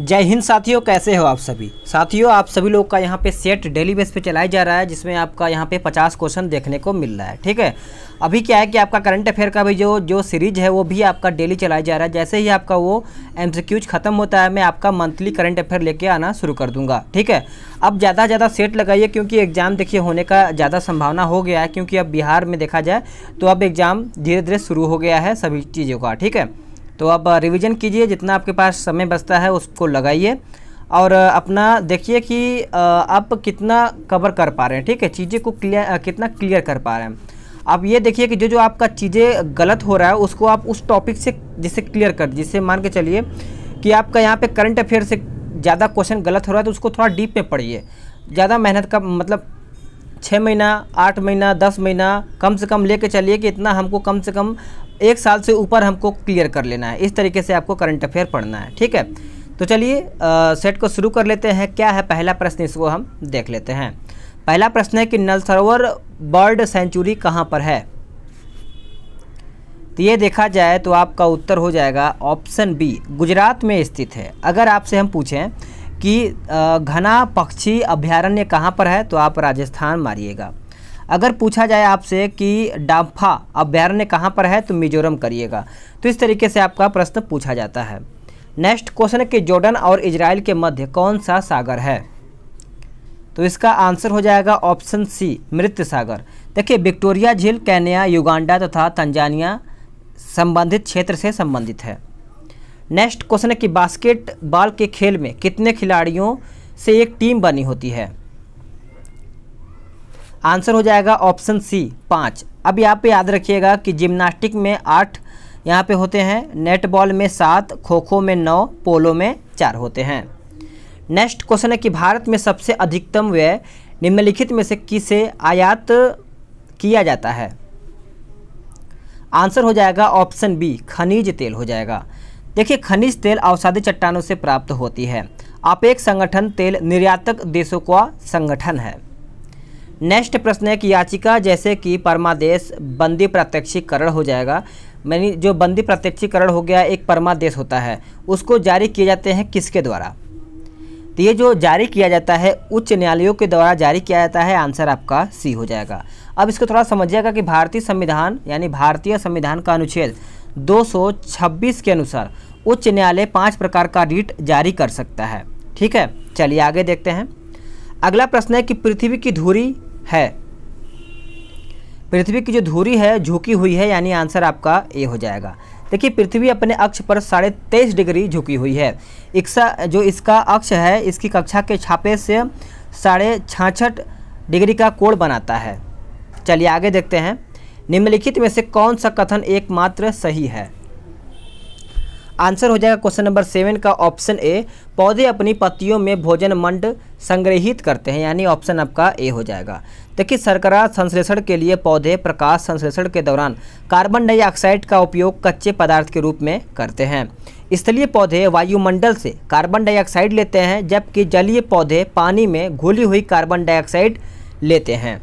जय हिंद साथियों कैसे हो आप सभी साथियों आप सभी लोग का यहाँ पे सेट डेली बेस पे चलाया जा रहा है जिसमें आपका यहाँ पे 50 क्वेश्चन देखने को मिल रहा है ठीक है अभी क्या है कि आपका करंट अफेयर का भी जो जो सीरीज है वो भी आपका डेली चलाया जा रहा है जैसे ही आपका वो एम ख़त्म होता है मैं आपका मंथली करंट अफेयर लेके आना शुरू कर दूंगा ठीक है अब ज़्यादा से ज़्यादा सेट लगाइए क्योंकि एग्ज़ाम देखिए होने का ज़्यादा संभावना हो गया है क्योंकि अब बिहार में देखा जाए तो अब एग्ज़ाम धीरे धीरे शुरू हो गया है सभी चीज़ों का ठीक है तो आप रिवीजन कीजिए जितना आपके पास समय बचता है उसको लगाइए और अपना देखिए कि आप कितना कवर कर पा रहे हैं ठीक है चीज़ें को क्लियर कितना क्लियर कर पा रहे हैं आप ये देखिए कि जो जो आपका चीज़ें गलत हो रहा है उसको आप उस टॉपिक से जिसे क्लियर कर जिससे मान के चलिए कि आपका यहाँ पे करंट अफेयर से ज़्यादा क्वेश्चन गलत हो रहा है तो उसको थोड़ा डीप में पढ़िए ज़्यादा मेहनत का मतलब छः महीना आठ महीना दस महीना कम से कम लेके चलिए कि इतना हमको कम से कम एक साल से ऊपर हमको क्लियर कर लेना है इस तरीके से आपको करंट अफेयर पढ़ना है ठीक है तो चलिए सेट को शुरू कर लेते हैं क्या है पहला प्रश्न इसको हम देख लेते हैं पहला प्रश्न है कि नल सरोवर बर्ड सेंचुरी कहाँ पर है तो ये देखा जाए तो आपका उत्तर हो जाएगा ऑप्शन बी गुजरात में स्थित है अगर आपसे हम पूछें कि घना पक्षी अभ्यारण्य कहाँ पर है तो आप राजस्थान मारिएगा अगर पूछा जाए आपसे कि डाम्फा अभ्यारण्य कहाँ पर है तो मिजोरम करिएगा तो इस तरीके से आपका प्रश्न पूछा जाता है नेक्स्ट क्वेश्चन है कि जॉर्डन और इजराइल के मध्य कौन सा सागर है तो इसका आंसर हो जाएगा ऑप्शन सी मृत सागर देखिए विक्टोरिया झील कैनिया युगांडा तथा तो तंजानिया संबंधित क्षेत्र से संबंधित है नेक्स्ट क्वेश्चन है कि बास्केटबॉल के खेल में कितने खिलाड़ियों से एक टीम बनी होती है आंसर हो जाएगा ऑप्शन सी पाँच अब यहाँ पे याद रखिएगा कि जिम्नास्टिक में आठ यहाँ पे होते हैं नेटबॉल में सात खो खो में नौ पोलो में चार होते हैं नेक्स्ट क्वेश्चन है कि भारत में सबसे अधिकतम व्यय निम्नलिखित में से किसे आयात किया जाता है आंसर हो जाएगा ऑप्शन बी खनिज तेल हो जाएगा देखिए खनिज तेल अवसादी चट्टानों से प्राप्त होती है आप एक संगठन तेल निर्यातक देशों का संगठन है नेक्स्ट प्रश्न है कि याचिका जैसे कि परमादेश बंदी प्रत्यक्षीकरण हो जाएगा मैंने जो बंदी प्रत्यक्षीकरण हो गया एक परमादेश होता है उसको जारी किए जाते हैं किसके द्वारा तो ये जो जारी किया जाता है उच्च न्यायालयों के द्वारा जारी किया जाता है आंसर आपका सी हो जाएगा अब इसको थोड़ा समझिएगा कि भारतीय संविधान यानी भारतीय संविधान का अनुच्छेद 226 के अनुसार उच्च न्यायालय पाँच प्रकार का रीट जारी कर सकता है ठीक है चलिए आगे देखते हैं अगला प्रश्न है कि पृथ्वी की धूरी है पृथ्वी की जो धूरी है झुकी हुई है यानी आंसर आपका ए हो जाएगा देखिए पृथ्वी अपने अक्ष पर साढ़े तेईस डिग्री झुकी हुई है इक्सा जो इसका अक्ष है इसकी कक्षा के छापे से साढ़े छाछठ डिग्री का कोण बनाता है चलिए आगे देखते हैं निम्नलिखित में से कौन सा कथन एकमात्र सही है आंसर हो जाएगा क्वेश्चन नंबर सेवन का ऑप्शन ए पौधे अपनी पत्तियों में भोजन मंड संग्रहित करते हैं यानी ऑप्शन आपका ए हो जाएगा देखिए सरकरा संश्लेषण के लिए पौधे प्रकाश संश्लेषण के दौरान कार्बन डाइऑक्साइड का उपयोग कच्चे पदार्थ के रूप में करते हैं स्थलीय पौधे वायुमंडल से कार्बन डाइऑक्साइड लेते हैं जबकि जलीय पौधे पानी में घुली हुई कार्बन डाइऑक्साइड लेते हैं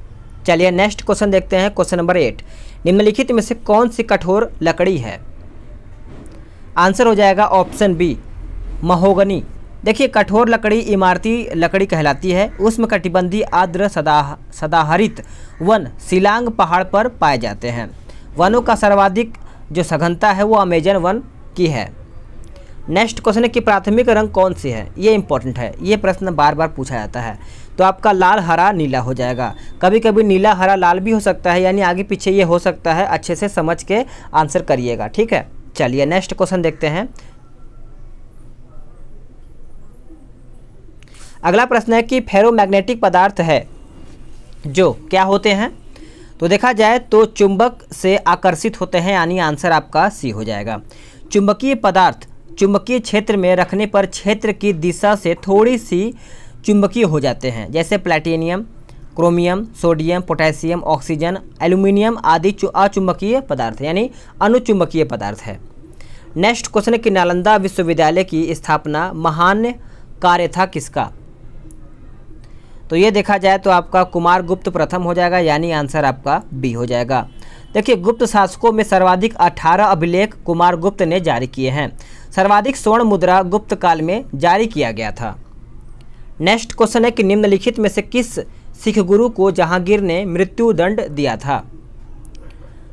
चलिए नेक्स्ट क्वेश्चन देखते हैं क्वेश्चन नंबर एट निम्नलिखित में से कौन सी कठोर लकड़ी है आंसर हो जाएगा ऑप्शन बी महोगनी देखिए कठोर लकड़ी इमारती लकड़ी कहलाती है उसमें कटिबंधी आद्र सदा सदाहरित वन सिलांग पहाड़ पर पाए जाते हैं वनों का सर्वाधिक जो सघनता है वो अमेजन वन की है नेक्स्ट क्वेश्चन है कि प्राथमिक रंग कौन सी है ये इंपॉर्टेंट है ये प्रश्न बार बार पूछा जाता है तो आपका लाल हरा नीला हो जाएगा कभी कभी नीला हरा लाल भी हो सकता है यानी आगे पीछे ये हो सकता है अच्छे से समझ के आंसर करिएगा ठीक है चलिए नेक्स्ट क्वेश्चन देखते हैं अगला प्रश्न है कि फेरोमैग्नेटिक पदार्थ है जो क्या होते हैं तो देखा जाए तो चुंबक से आकर्षित होते हैं यानी आंसर आपका सी हो जाएगा चुंबकीय पदार्थ चुंबकीय क्षेत्र में रखने पर क्षेत्र की दिशा से थोड़ी सी चुंबकीय हो जाते हैं जैसे platinum chromium sodium potassium oxygen aluminium आदि अचुंबकीय पदार्थ यानी अनुचुंबकीय पदार्थ है नेक्स्ट क्वेश्चन है कि नालंदा विश्वविद्यालय की स्थापना महान कार्य था किसका तो ये देखा जाए तो आपका कुमार गुप्त प्रथम हो जाएगा यानी आंसर आपका बी हो जाएगा देखिए गुप्त शासकों में सर्वाधिक 18 अभिलेख कुमार गुप्त ने जारी किए हैं सर्वाधिक स्वर्ण मुद्रा गुप्त काल में जारी किया गया था नेक्स्ट क्वेश्चन है कि निम्नलिखित में से किस सिख गुरु को जहांगीर ने मृत्युदंड दिया था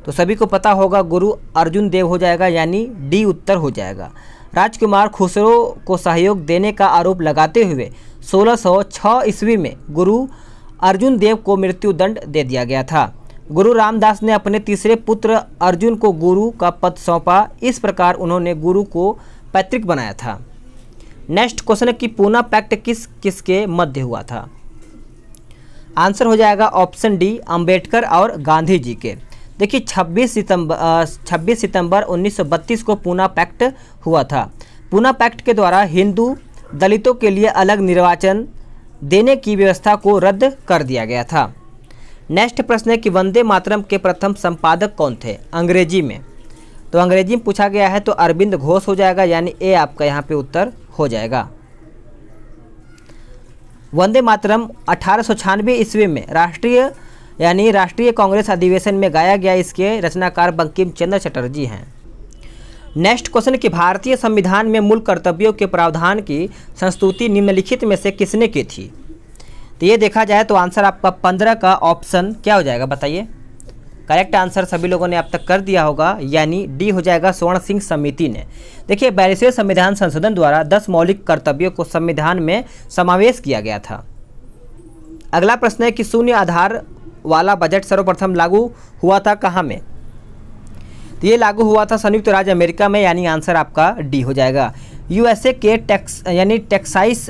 तो सभी को पता होगा गुरु अर्जुन देव हो जाएगा यानी डी उत्तर हो जाएगा राजकुमार खुसरो को सहयोग देने का आरोप लगाते हुए 1606 ईस्वी में गुरु अर्जुन देव को मृत्युदंड दे दिया गया था गुरु रामदास ने अपने तीसरे पुत्र अर्जुन को गुरु का पद सौंपा इस प्रकार उन्होंने गुरु को पैतृक बनाया था नेक्स्ट क्वेश्चन है कि पूना पैक्ट किस किसके मध्य हुआ था आंसर हो जाएगा ऑप्शन डी अंबेडकर और गांधी जी के देखिए 26 सितंबर 26 सितंबर 1932 को पूना पैक्ट हुआ था पूना पैक्ट के द्वारा हिंदू दलितों के लिए अलग निर्वाचन देने की व्यवस्था को रद्द कर दिया गया था नेक्स्ट प्रश्न है कि वंदे मातरम के प्रथम संपादक कौन थे अंग्रेजी में तो अंग्रेजी में पूछा गया है तो अरविंद घोष हो जाएगा यानी ए आपका यहाँ पे उत्तर हो जाएगा वंदे मातरम अठारह ईस्वी में राष्ट्रीय यानी राष्ट्रीय कांग्रेस अधिवेशन में गाया गया इसके रचनाकार बंकिम चंद्र चटर्जी हैं नेक्स्ट क्वेश्चन कि भारतीय संविधान में मूल कर्तव्यों के प्रावधान की संस्तुति निम्नलिखित में से किसने की थी तो ये देखा जाए तो आंसर आपका पंद्रह का ऑप्शन क्या हो जाएगा बताइए करेक्ट आंसर सभी लोगों ने अब तक कर दिया होगा यानी डी हो जाएगा स्वर्ण सिंह समिति ने देखिए बैरिसवे संविधान संशोधन द्वारा दस मौलिक कर्तव्यों को संविधान में समावेश किया गया था अगला प्रश्न है कि शून्य आधार वाला बजट सर्वप्रथम लागू हुआ था कहाँ में तो ये लागू हुआ था संयुक्त राज्य अमेरिका में यानी आंसर आपका डी हो जाएगा यूएसए के टैक्स यानी टैक्साइस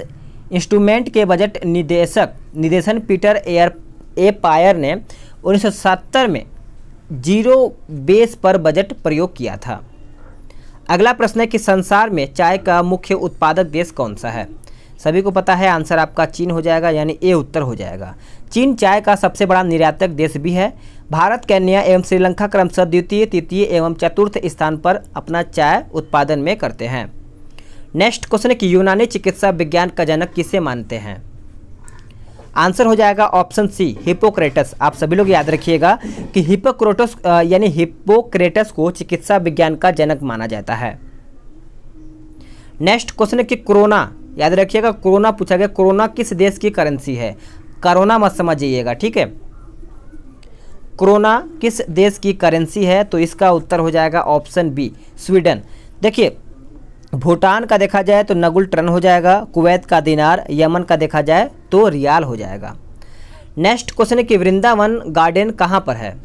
इंस्ट्रूमेंट के बजट निदेशक निदेशन पीटर एयर ए पायर ने 1970 में जीरो बेस पर बजट प्रयोग किया था अगला प्रश्न है कि संसार में चाय का मुख्य उत्पादक देश कौन सा है सभी को पता है आंसर आपका चीन हो जाएगा यानी ए उत्तर हो जाएगा चीन चाय का सबसे बड़ा निर्यातक देश भी है भारत कैन्या एवं श्रीलंका क्रमशः द्वितीय तृतीय एवं चतुर्थ स्थान पर अपना चाय उत्पादन में करते हैं नेक्स्ट क्वेश्चन है कि यूनानी चिकित्सा विज्ञान का जनक किसे मानते हैं आंसर हो जाएगा ऑप्शन सी हिपोक्रेटस आप सभी लोग याद रखिएगा कि हिपोक्रोटस यानी हिपोक्रेटस को चिकित्सा विज्ञान का जनक माना जाता है नेक्स्ट क्वेश्चन है कि कोरोना याद रखिएगा कोरोना पूछा गया कोरोना किस देश की करेंसी है कोरोना मत समझिएगा ठीक है कोरोना किस देश की करेंसी है तो इसका उत्तर हो जाएगा ऑप्शन बी स्वीडन देखिए भूटान का देखा जाए तो नगुल ट्रन हो जाएगा कुवैत का दिनार यमन का देखा जाए तो रियाल हो जाएगा नेक्स्ट क्वेश्चन है कि वृंदावन गार्डन कहाँ पर है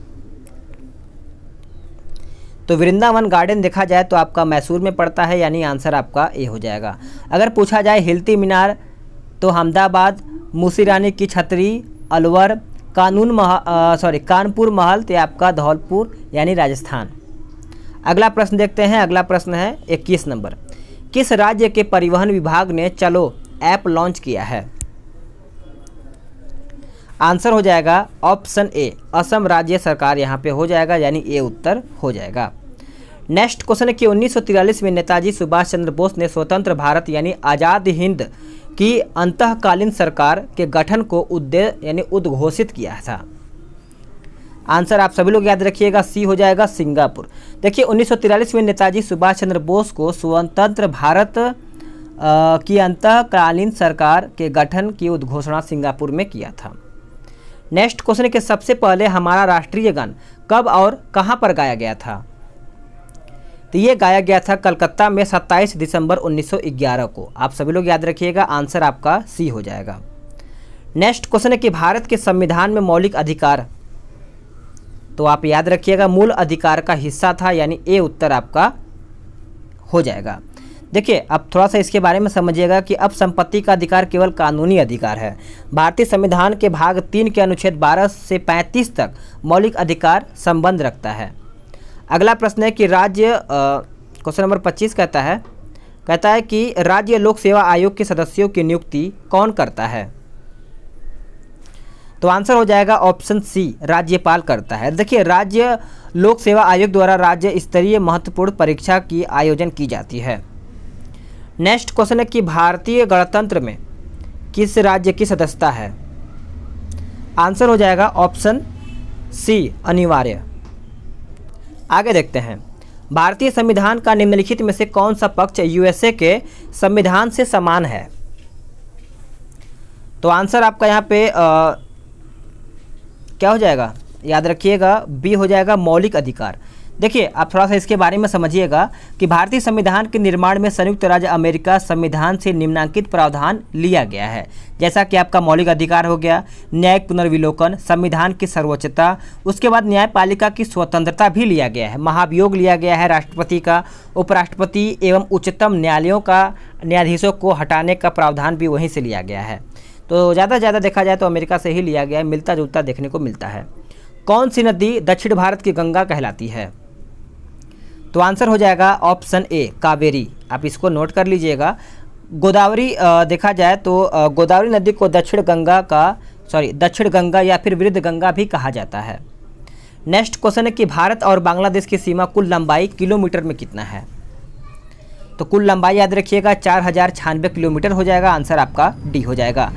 तो वृंदावन गार्डन देखा जाए तो आपका मैसूर में पड़ता है यानी आंसर आपका ए हो जाएगा अगर पूछा जाए हिलती मीनार तो हमदाबाद मूसी की छतरी अलवर कानून मह सॉरी कानपुर महल तो आपका धौलपुर यानी राजस्थान अगला प्रश्न देखते हैं अगला प्रश्न है इक्कीस नंबर किस राज्य के परिवहन विभाग ने चलो ऐप लॉन्च किया है आंसर हो जाएगा ऑप्शन ए असम राज्य सरकार यहाँ पे हो जाएगा यानी ए उत्तर हो जाएगा नेक्स्ट क्वेश्चन है कि उन्नीस में नेताजी सुभाष चंद्र बोस ने स्वतंत्र भारत यानी आज़ाद हिंद की अंतकालीन सरकार के गठन को उद्देश्य यानी उद्घोषित किया था आंसर आप सभी लोग याद रखिएगा सी हो जाएगा सिंगापुर देखिए उन्नीस में नेताजी सुभाष चंद्र बोस को स्वतंत्र भारत की अंतकालीन सरकार के गठन की उद्घोषणा सिंगापुर में किया था नेक्स्ट क्वेश्चन के सबसे पहले हमारा राष्ट्रीय गान कब और कहाँ पर गाया गया था तो ये गाया गया था कलकत्ता में 27 दिसंबर 1911 को आप सभी लोग याद रखिएगा आंसर आपका सी हो जाएगा नेक्स्ट क्वेश्चन है कि भारत के संविधान में मौलिक अधिकार तो आप याद रखिएगा मूल अधिकार का हिस्सा था यानी ए उत्तर आपका हो जाएगा देखिए अब थोड़ा सा इसके बारे में समझिएगा कि अब संपत्ति का अधिकार केवल कानूनी अधिकार है भारतीय संविधान के भाग तीन के अनुच्छेद 12 से 35 तक मौलिक अधिकार संबंध रखता है अगला प्रश्न है कि राज्य क्वेश्चन नंबर 25 कहता है कहता है कि राज्य लोक सेवा आयोग के सदस्यों की नियुक्ति कौन करता है तो आंसर हो जाएगा ऑप्शन सी राज्यपाल करता है देखिए राज्य लोक सेवा आयोग द्वारा राज्य स्तरीय महत्वपूर्ण परीक्षा की आयोजन की जाती है नेक्स्ट क्वेश्चन है कि भारतीय गणतंत्र में किस राज्य की सदस्यता है आंसर हो जाएगा ऑप्शन सी अनिवार्य आगे देखते हैं भारतीय संविधान का निम्नलिखित में से कौन सा पक्ष यूएसए के संविधान से समान है तो आंसर आपका यहाँ पे आ, क्या हो जाएगा याद रखिएगा बी हो जाएगा मौलिक अधिकार देखिए आप थोड़ा सा इसके बारे में समझिएगा कि भारतीय संविधान के निर्माण में संयुक्त राज्य अमेरिका संविधान से निम्नांकित प्रावधान लिया गया है जैसा कि आपका मौलिक अधिकार हो गया न्यायिक पुनर्विलोकन संविधान की सर्वोच्चता उसके बाद न्यायपालिका की स्वतंत्रता भी लिया गया है महाभियोग लिया गया है राष्ट्रपति का उपराष्ट्रपति एवं उच्चतम न्यायालयों का न्यायाधीशों को हटाने का प्रावधान भी वहीं से लिया गया है तो ज़्यादा ज़्यादा देखा जाए तो अमेरिका से ही लिया गया है मिलता जुलता देखने को मिलता है कौन सी नदी दक्षिण भारत की गंगा कहलाती है तो आंसर हो जाएगा ऑप्शन ए कावेरी आप इसको नोट कर लीजिएगा गोदावरी देखा जाए तो गोदावरी नदी को दक्षिण गंगा का सॉरी दक्षिण गंगा या फिर वृद्ध गंगा भी कहा जाता है नेक्स्ट क्वेश्चन है कि भारत और बांग्लादेश की सीमा कुल लंबाई किलोमीटर में कितना है तो कुल लंबाई याद रखिएगा चार हज़ार छियानवे किलोमीटर हो जाएगा आंसर आपका डी हो जाएगा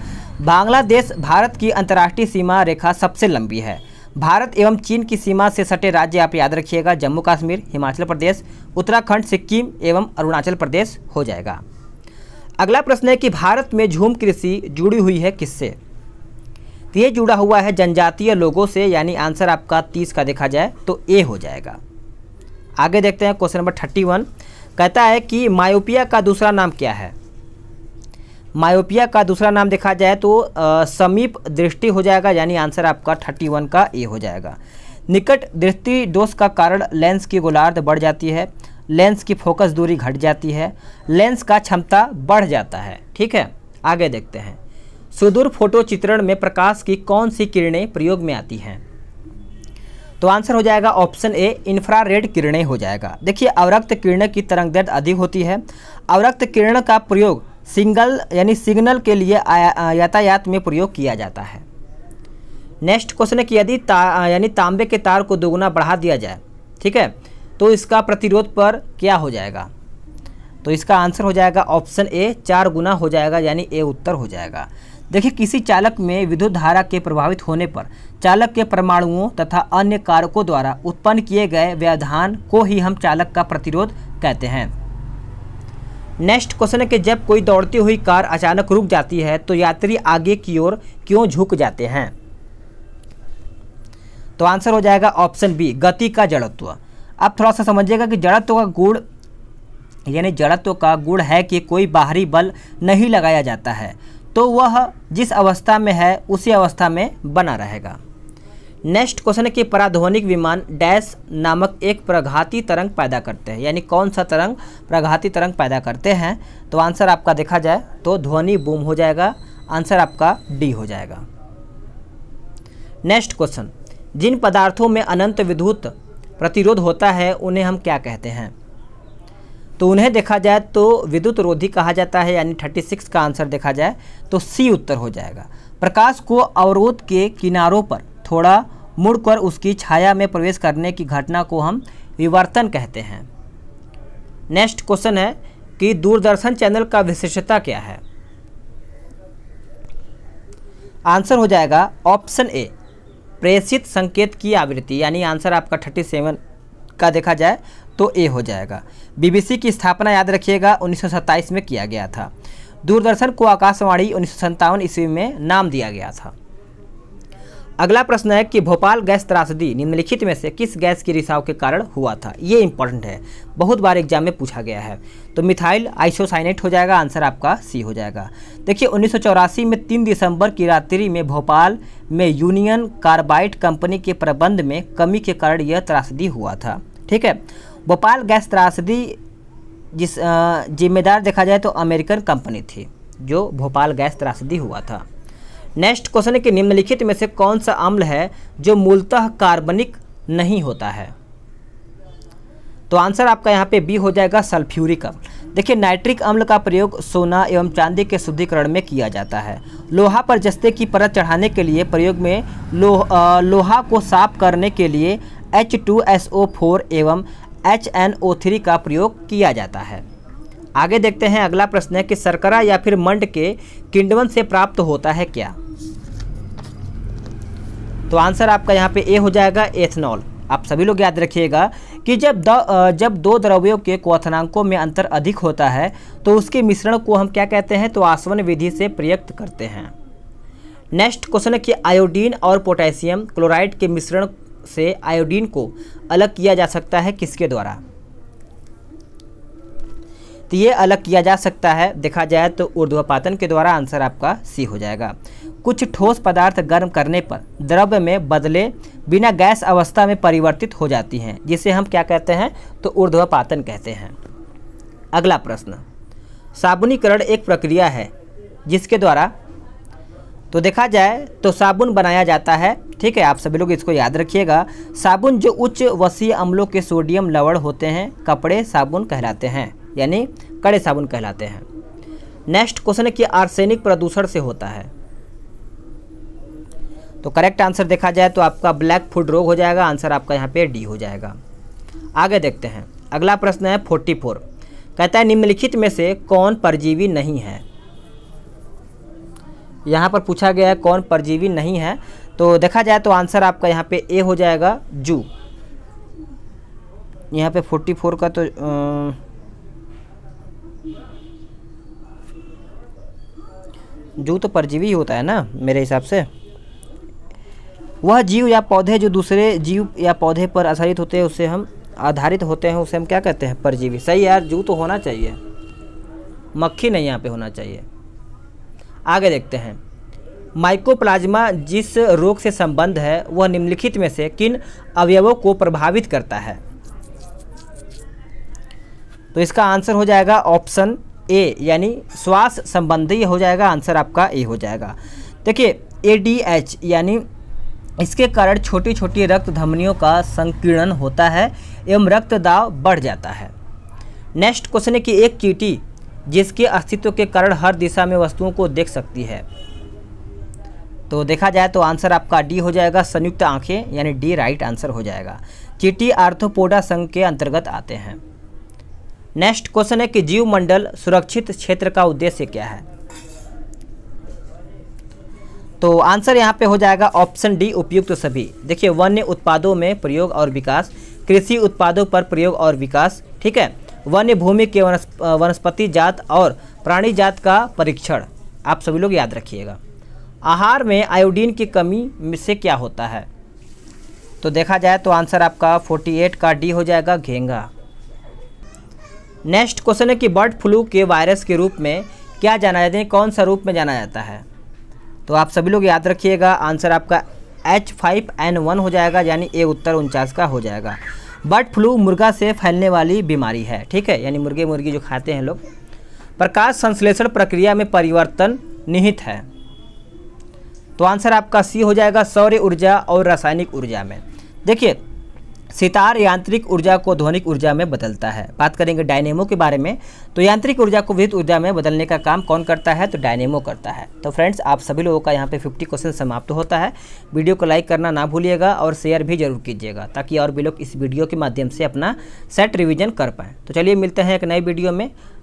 बांग्लादेश भारत की अंतर्राष्ट्रीय सीमा रेखा सबसे लंबी है भारत एवं चीन की सीमा से सटे राज्य आप याद रखिएगा जम्मू कश्मीर हिमाचल प्रदेश उत्तराखंड सिक्किम एवं अरुणाचल प्रदेश हो जाएगा अगला प्रश्न है कि भारत में झूम कृषि जुड़ी हुई है किससे तो ये जुड़ा हुआ है जनजातीय लोगों से यानी आंसर आपका तीस का देखा जाए तो ए हो जाएगा आगे देखते हैं क्वेश्चन नंबर थर्टी वन कहता है कि मायोपिया का दूसरा नाम क्या है मायोपिया का दूसरा नाम देखा जाए तो समीप दृष्टि हो जाएगा यानी आंसर आपका थर्टी वन का ए हो जाएगा निकट दृष्टि दोष का कारण लेंस की गोलार्ध बढ़ जाती है लेंस की फोकस दूरी घट जाती है लेंस का क्षमता बढ़ जाता है ठीक है आगे देखते हैं सुदूर फोटो चित्रण में प्रकाश की कौन सी किरणें प्रयोग में आती हैं तो आंसर हो जाएगा ऑप्शन ए इंफ्रारेड किरणें हो जाएगा देखिए अवरक्त किरण की दर्द अधिक होती है अवरक्त किरण का प्रयोग सिंगल यानी सिग्नल के लिए यातायात में प्रयोग किया जाता है नेक्स्ट क्वेश्चन है कि यदि ता, यानी तांबे के तार को दोगुना बढ़ा दिया जाए ठीक है तो इसका प्रतिरोध पर क्या हो जाएगा तो इसका आंसर हो जाएगा ऑप्शन ए चार गुना हो जाएगा यानी ए उत्तर हो जाएगा देखिए किसी चालक में विद्युत धारा के प्रभावित होने पर चालक के परमाणुओं तथा अन्य कारकों द्वारा उत्पन्न किए गए व्यवधान को ही हम चालक का प्रतिरोध कहते हैं नेक्स्ट क्वेश्चन है कि जब कोई दौड़ती हुई कार अचानक रुक जाती है तो यात्री आगे की ओर क्यों झुक जाते हैं तो आंसर हो जाएगा ऑप्शन बी गति का जड़त्व अब थोड़ा सा समझिएगा कि जड़त्व का गुण यानी जड़त्व का गुण है कि कोई बाहरी बल नहीं लगाया जाता है तो वह जिस अवस्था में है उसी अवस्था में बना रहेगा नेक्स्ट क्वेश्चन है कि पराध्वनिक विमान डैश नामक एक प्रघाती तरंग पैदा करते हैं यानी कौन सा तरंग प्रघाती तरंग पैदा करते हैं तो आंसर आपका देखा जाए तो ध्वनि बूम हो जाएगा आंसर आपका डी हो जाएगा नेक्स्ट क्वेश्चन जिन पदार्थों में अनंत विद्युत प्रतिरोध होता है उन्हें हम क्या कहते हैं तो उन्हें देखा जाए तो विद्युत रोधी कहा जाता है यानी थर्टी का आंसर देखा जाए तो सी उत्तर हो जाएगा प्रकाश को अवरोध के किनारों पर थोड़ा मुड़कर उसकी छाया में प्रवेश करने की घटना को हम विवर्तन कहते हैं नेक्स्ट क्वेश्चन है कि दूरदर्शन चैनल का विशेषता क्या है आंसर हो जाएगा ऑप्शन ए प्रेषित संकेत की आवृत्ति यानी आंसर आपका थर्टी सेवन का देखा जाए तो ए हो जाएगा बीबीसी की स्थापना याद रखिएगा उन्नीस में किया गया था दूरदर्शन को आकाशवाणी उन्नीस ईस्वी में नाम दिया गया था अगला प्रश्न है कि भोपाल गैस त्रासदी निम्नलिखित में से किस गैस के रिसाव के कारण हुआ था ये इंपॉर्टेंट है बहुत बार एग्जाम में पूछा गया है तो मिथाइल आइसोसाइनेट हो जाएगा आंसर आपका सी हो जाएगा देखिए उन्नीस में तीन दिसंबर की रात्रि में भोपाल में यूनियन कार्बाइड कंपनी के प्रबंध में कमी के कारण यह त्रासदी हुआ था ठीक है भोपाल गैस त्रासदी जिस जिम्मेदार देखा जाए तो अमेरिकन कंपनी थी जो भोपाल गैस त्रासदी हुआ था नेक्स्ट क्वेश्चन है कि निम्नलिखित में से कौन सा अम्ल है जो मूलतः कार्बनिक नहीं होता है तो आंसर आपका यहाँ पे बी हो जाएगा सल्फ्यूरिक अम्ल देखिए नाइट्रिक अम्ल का प्रयोग सोना एवं चांदी के शुद्धिकरण में किया जाता है लोहा पर जस्ते की परत चढ़ाने के लिए प्रयोग में लो, आ, लोहा को साफ करने के लिए H2SO4 एवं HNO3 का प्रयोग किया जाता है आगे देखते हैं अगला प्रश्न है कि शर्करा या फिर मंड के किंडवन से प्राप्त होता है क्या तो आंसर आपका यहाँ पे ए हो जाएगा एथनॉल आप सभी लोग याद रखिएगा कि जब द जब दो द्रव्यों के क्वथनांकों में अंतर अधिक होता है तो उसके मिश्रण को हम क्या कहते हैं तो आसवन विधि से प्रयुक्त करते हैं नेक्स्ट क्वेश्चन है कि आयोडीन और पोटेशियम क्लोराइड के मिश्रण से आयोडीन को अलग किया जा सकता है किसके द्वारा तो ये अलग किया जा सकता है देखा जाए तो ऊर्ध्वपातन के द्वारा आंसर आपका सी हो जाएगा कुछ ठोस पदार्थ गर्म करने पर द्रव्य में बदले बिना गैस अवस्था में परिवर्तित हो जाती हैं जिसे हम क्या कहते हैं तो ऊर्ध्वपातन कहते हैं अगला प्रश्न साबुनीकरण एक प्रक्रिया है जिसके द्वारा तो देखा जाए तो साबुन बनाया जाता है ठीक है आप सभी लोग इसको याद रखिएगा साबुन जो उच्च वसीय अम्लों के सोडियम लवण होते हैं कपड़े साबुन कहलाते हैं यानी कड़े साबुन कहलाते हैं नेक्स्ट क्वेश्चन है कि आर्सेनिक प्रदूषण से होता है तो करेक्ट आंसर देखा जाए तो आपका ब्लैक फूड रोग हो जाएगा आंसर आपका यहाँ पे डी हो जाएगा आगे देखते हैं अगला प्रश्न है फोर्टी फोर कहता है निम्नलिखित में से कौन परजीवी नहीं है यहाँ पर पूछा गया है कौन परजीवी नहीं है तो देखा जाए तो आंसर आपका यहाँ पे ए हो जाएगा जू यहाँ पे फोर्टी फोर का तो आ, जू तो परजीवी होता है ना मेरे हिसाब से वह जीव या पौधे जो दूसरे जीव या पौधे पर आधारित होते हैं उसे हम आधारित होते हैं उसे हम क्या कहते हैं परजीवी सही यार जू तो होना चाहिए मक्खी नहीं यहाँ पे होना चाहिए आगे देखते हैं माइकोप्लाज्मा जिस रोग से संबंध है वह निम्नलिखित में से किन अवयवों को प्रभावित करता है तो इसका आंसर हो जाएगा ऑप्शन ए यानी श्वास संबंधी हो जाएगा आंसर आपका ए हो जाएगा देखिए ए डी एच यानी इसके कारण छोटी छोटी रक्त धमनियों का संकीर्णन होता है एवं रक्त दाव बढ़ जाता है नेक्स्ट क्वेश्चन है कि एक चीटी जिसके अस्तित्व के कारण हर दिशा में वस्तुओं को देख सकती है तो देखा जाए तो आंसर आपका डी हो जाएगा संयुक्त आंखें यानी डी राइट आंसर हो जाएगा चीटी आर्थोपोडा संघ के अंतर्गत आते हैं नेक्स्ट क्वेश्चन है कि जीव मंडल सुरक्षित क्षेत्र का उद्देश्य क्या है तो आंसर यहाँ पे हो जाएगा ऑप्शन डी उपयुक्त सभी देखिए वन्य उत्पादों में प्रयोग और विकास कृषि उत्पादों पर प्रयोग और विकास ठीक है वन्य भूमि के वनस्पति जात और प्राणी जात का परीक्षण आप सभी लोग याद रखिएगा आहार में आयोडीन की कमी से क्या होता है तो देखा जाए तो आंसर आपका 48 का डी हो जाएगा घेंगा नेक्स्ट क्वेश्चन है कि बर्ड फ्लू के वायरस के रूप में क्या जाना जाता है कौन सा रूप में जाना जाता है तो आप सभी लोग याद रखिएगा आंसर आपका एच फाइव एन वन हो जाएगा यानी ए उत्तर उनचास का हो जाएगा बर्ड फ्लू मुर्गा से फैलने वाली बीमारी है ठीक है यानी मुर्गे मुर्गी जो खाते हैं लोग प्रकाश संश्लेषण प्रक्रिया में परिवर्तन निहित है तो आंसर आपका सी हो जाएगा सौर्य ऊर्जा और रासायनिक ऊर्जा में देखिए सितार यांत्रिक ऊर्जा को ध्वनिक ऊर्जा में बदलता है बात करेंगे डायनेमो के बारे में तो यांत्रिक ऊर्जा को विद्युत ऊर्जा में बदलने का काम कौन करता है तो डायनेमो करता है तो फ्रेंड्स आप सभी लोगों का यहाँ पे फिफ्टी क्वेश्चन समाप्त होता है वीडियो को लाइक करना ना भूलिएगा और शेयर भी जरूर कीजिएगा ताकि और भी लोग इस वीडियो के माध्यम से अपना सेट रिविजन कर पाएँ तो चलिए मिलते हैं एक नए वीडियो में